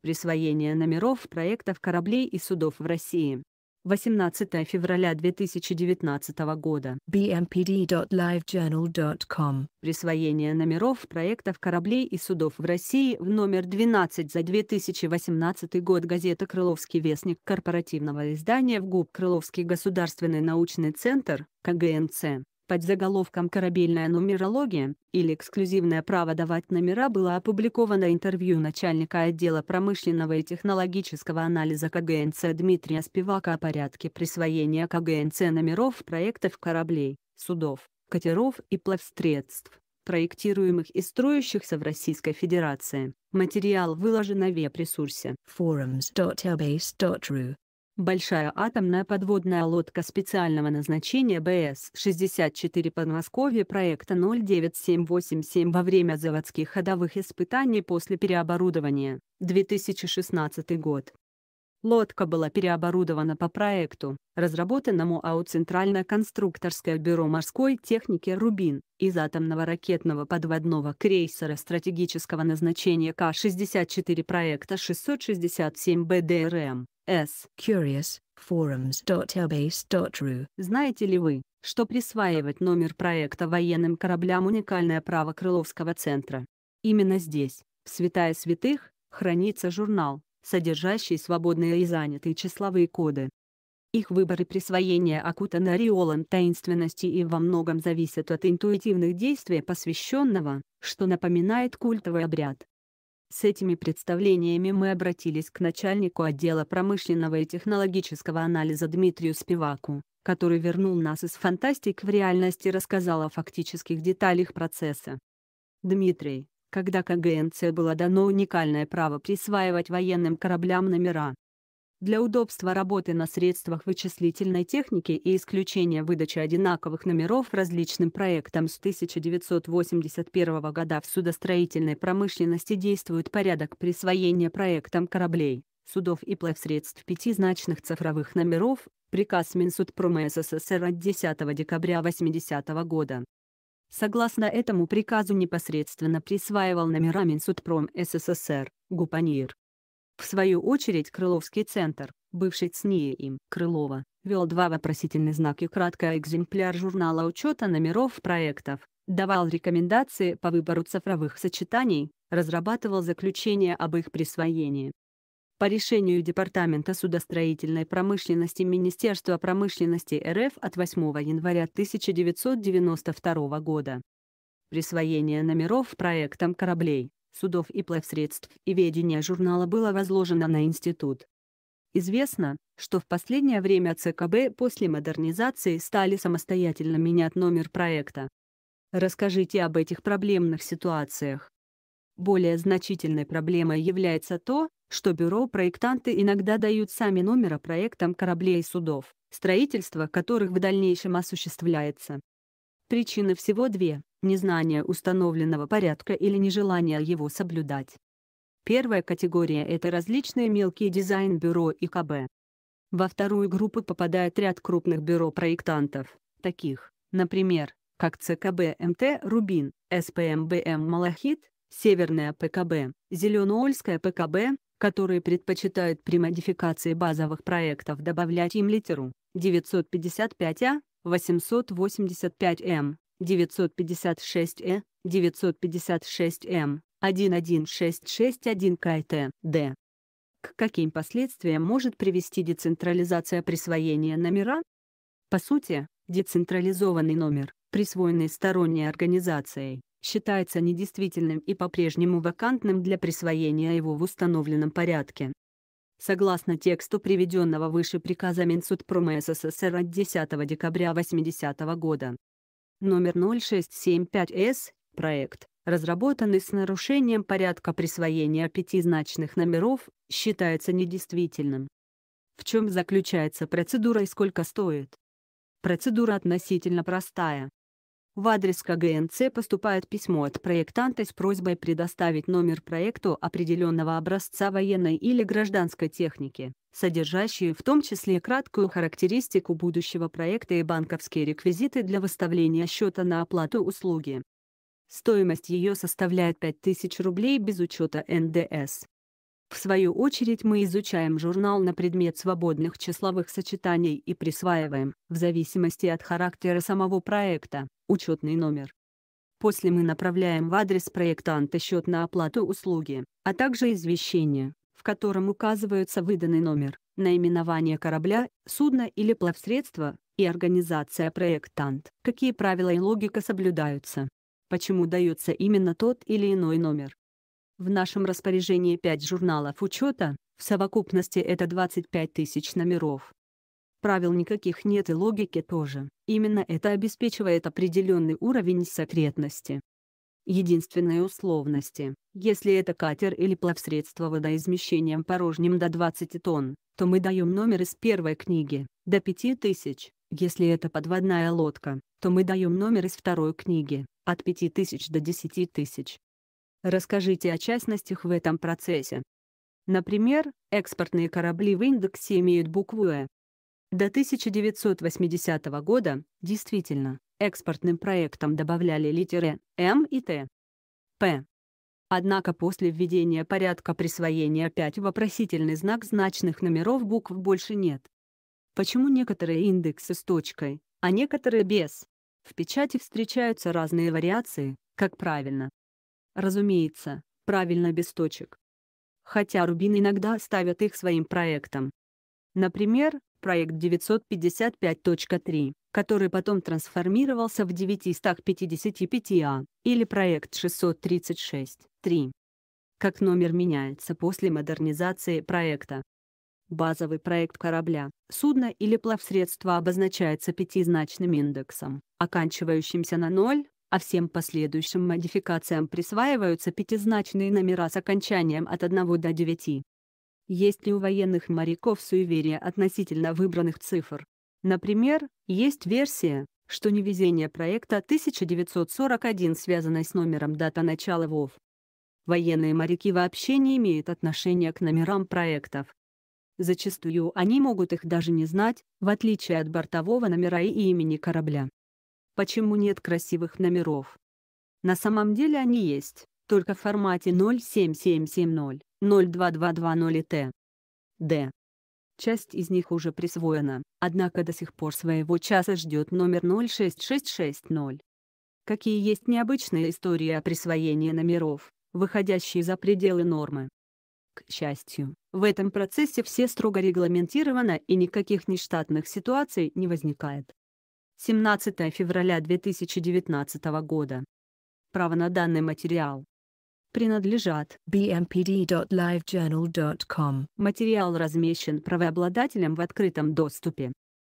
Присвоение номеров проектов кораблей и судов в России. 18 февраля 2019 года. bmpd.livejournal.com Присвоение номеров проектов кораблей и судов в России в номер 12 за 2018 год газета «Крыловский вестник» корпоративного издания в ГУП «Крыловский государственный научный центр» КГНЦ под заголовком «Корабельная нумерология» или «Эксклюзивное право давать номера» было опубликовано интервью начальника отдела промышленного и технологического анализа КГНЦ Дмитрия Спивака о порядке присвоения КГНЦ номеров проектов кораблей, судов, катеров и плавсредств, проектируемых и строящихся в Российской Федерации. Материал выложен на веб-ресурсе forums.airbase.ru Большая атомная подводная лодка специального назначения БС-64 Подмосковье проекта 09787 во время заводских ходовых испытаний после переоборудования, 2016 год. Лодка была переоборудована по проекту, разработанному АУ Центральное конструкторское бюро морской техники «Рубин» из атомного ракетного подводного крейсера стратегического назначения К-64 проекта 667 БДРМ S. Знаете ли вы, что присваивать номер проекта военным кораблям уникальное право Крыловского центра? Именно здесь, в Святая Святых, хранится журнал, содержащий свободные и занятые числовые коды. Их выбор и присвоение окутаны ореолом таинственности и во многом зависят от интуитивных действий посвященного, что напоминает культовый обряд. С этими представлениями мы обратились к начальнику отдела промышленного и технологического анализа Дмитрию Спиваку, который вернул нас из фантастик в реальность и рассказал о фактических деталях процесса. Дмитрий, когда КГНЦ было дано уникальное право присваивать военным кораблям номера, для удобства работы на средствах вычислительной техники и исключения выдачи одинаковых номеров различным проектам с 1981 года в судостроительной промышленности действует порядок присвоения проектам кораблей, судов и плавсредств пятизначных цифровых номеров, приказ Минсудпрома СССР от 10 декабря 1980 года. Согласно этому приказу непосредственно присваивал номера Минсудпром СССР, ГУПАНИР, в свою очередь Крыловский центр, бывший ЦНИ им Крылова, вел два вопросительных знака и кратко экземпляр журнала учета номеров проектов, давал рекомендации по выбору цифровых сочетаний, разрабатывал заключения об их присвоении. По решению Департамента судостроительной промышленности Министерства промышленности РФ от 8 января 1992 года. Присвоение номеров проектам кораблей судов и плавсредств и ведения журнала было возложено на институт. Известно, что в последнее время ЦКБ после модернизации стали самостоятельно менять номер проекта. Расскажите об этих проблемных ситуациях. Более значительной проблемой является то, что бюро проектанты иногда дают сами номера проектам кораблей и судов, строительство которых в дальнейшем осуществляется. Причины всего две – незнание установленного порядка или нежелание его соблюдать. Первая категория – это различные мелкие дизайн-бюро и КБ. Во вторую группу попадает ряд крупных бюро проектантов, таких, например, как ЦКБ МТ «Рубин», СПМБМ «Малахит», Северная ПКБ, Зеленоольская ПКБ, которые предпочитают при модификации базовых проектов добавлять им литеру 955А, 885М, 956Э, 956М, 11661 КТ, Д. К каким последствиям может привести децентрализация присвоения номера? По сути, децентрализованный номер, присвоенный сторонней организацией, считается недействительным и по-прежнему вакантным для присвоения его в установленном порядке. Согласно тексту приведенного выше приказа Минсудпрома СССР от 10 декабря 80 года, номер 0675С, проект, разработанный с нарушением порядка присвоения пятизначных номеров, считается недействительным. В чем заключается процедура и сколько стоит? Процедура относительно простая. В адрес КГНЦ поступает письмо от проектанта с просьбой предоставить номер проекту определенного образца военной или гражданской техники, содержащие в том числе краткую характеристику будущего проекта и банковские реквизиты для выставления счета на оплату услуги. Стоимость ее составляет 5000 рублей без учета НДС. В свою очередь мы изучаем журнал на предмет свободных числовых сочетаний и присваиваем, в зависимости от характера самого проекта, учетный номер. После мы направляем в адрес проектанта счет на оплату услуги, а также извещение, в котором указывается выданный номер, наименование корабля, судна или плавсредства, и организация проектант, какие правила и логика соблюдаются. Почему дается именно тот или иной номер. В нашем распоряжении 5 журналов учета, в совокупности это 25 тысяч номеров. Правил никаких нет и логики тоже. Именно это обеспечивает определенный уровень секретности. Единственные условности. Если это катер или плавсредство водоизмещением порожним до 20 тонн, то мы даем номер из первой книги, до 5000. Если это подводная лодка, то мы даем номер из второй книги, от 5000 до 10 тысяч. Расскажите о частностях в этом процессе. Например, экспортные корабли в индексе имеют букву «Э», до 1980 года, действительно, экспортным проектам добавляли литеры «М» и «Т». «П». Однако после введения порядка присвоения 5 вопросительный знак значных номеров букв больше нет. Почему некоторые индексы с точкой, а некоторые без? В печати встречаются разные вариации, как правильно. Разумеется, правильно без точек. Хотя Рубин иногда ставят их своим проектам. Например, проект 955.3, который потом трансформировался в 955А, или проект 636.3. Как номер меняется после модернизации проекта. Базовый проект корабля, судна или плавсредства обозначается пятизначным индексом, оканчивающимся на 0, а всем последующим модификациям присваиваются пятизначные номера с окончанием от 1 до 9. Есть ли у военных моряков суеверия относительно выбранных цифр? Например, есть версия, что невезение проекта 1941 связано с номером дата начала ВОВ. Военные моряки вообще не имеют отношения к номерам проектов. Зачастую они могут их даже не знать, в отличие от бортового номера и имени корабля. Почему нет красивых номеров? На самом деле они есть, только в формате 07770. 02220 и Т. Д. Часть из них уже присвоена, однако до сих пор своего часа ждет номер 06660. Какие есть необычные истории о присвоении номеров, выходящие за пределы нормы? К счастью, в этом процессе все строго регламентировано и никаких нештатных ситуаций не возникает. 17 февраля 2019 года. Право на данный материал принадлежат bmpd.livejournal.com. Материал размещен правообладателем в открытом доступе.